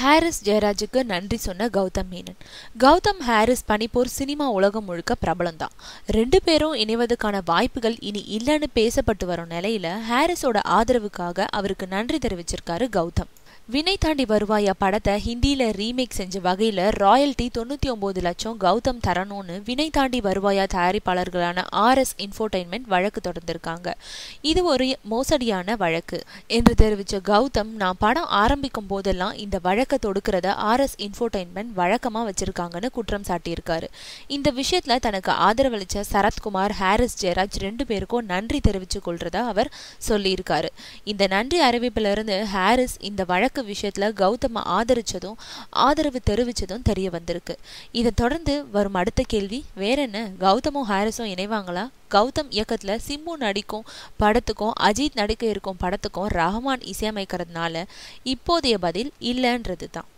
Harris ஜெயராஜுக்கு நன்றி சொன்ன கௌதம் மேனன் கௌதம் ஹாரிஸ் பணிப்போர் சினிமா உலகம் முழுக்க பிரபலம்தான் ரெண்டு பேரும் இணைவதற்கான வாய்ப்புகள் இனி இல்லைன்னு பேசப்பட்டு வரும் நிலையில ஹாரிஸோட ஆதரவுக்காக அவருக்கு நன்றி தெரிவிச்சிருக்காரு கௌதம் வினை தாண்டி வருவாயா படத்தை ஹிந்தியில் ரீமேக் செஞ்ச வகையில் ராயல்டி தொண்ணூற்றி ஒம்பது லட்சம் கௌதம் தரணும்னு வினை தாண்டி வருவாயா தயாரிப்பாளர்களான ஆர்எஸ் இன்ஃபோர்டைன்மெண்ட் வழக்கு தொடர்ந்திருக்காங்க இது ஒரு மோசடியான வழக்கு என்று தெரிவித்த கௌதம் நான் படம் ஆரம்பிக்கும் போதெல்லாம் இந்த வழக்கை தொடுக்கிறத ஆர்எஸ் இன்ஃபோர்டைன்மெண்ட் வழக்கமாக வச்சிருக்காங்கன்னு குற்றம் சாட்டியிருக்காரு இந்த விஷயத்தில் தனக்கு ஆதரவளிச்ச சரத்குமார் ஹாரிஸ் ஜெயராஜ் ரெண்டு பேருக்கும் நன்றி தெரிவித்துக் கொள்றதா அவர் சொல்லியிருக்காரு இந்த நன்றி அறிவிப்பிலிருந்து ஹாரிஸ் இந்த வழக்கு இயக்க விஷயத்தில் கௌதமை ஆதரிச்சதும் ஆதரவு தெரிவித்ததும் தெரிய வந்திருக்கு இதை தொடர்ந்து வரும் அடுத்த கேள்வி வேற என்ன கௌதமும் ஹாரிஸும் இணைவாங்களா கௌதம் இயக்கத்தில் சிம்மு நடிக்கும் படத்துக்கும் அஜித் நடிக்க இருக்கும் படத்துக்கும் ரஹ்மான் இசையமைக்கிறதுனால இப்போதைய பதில் இல்லைன்றது தான்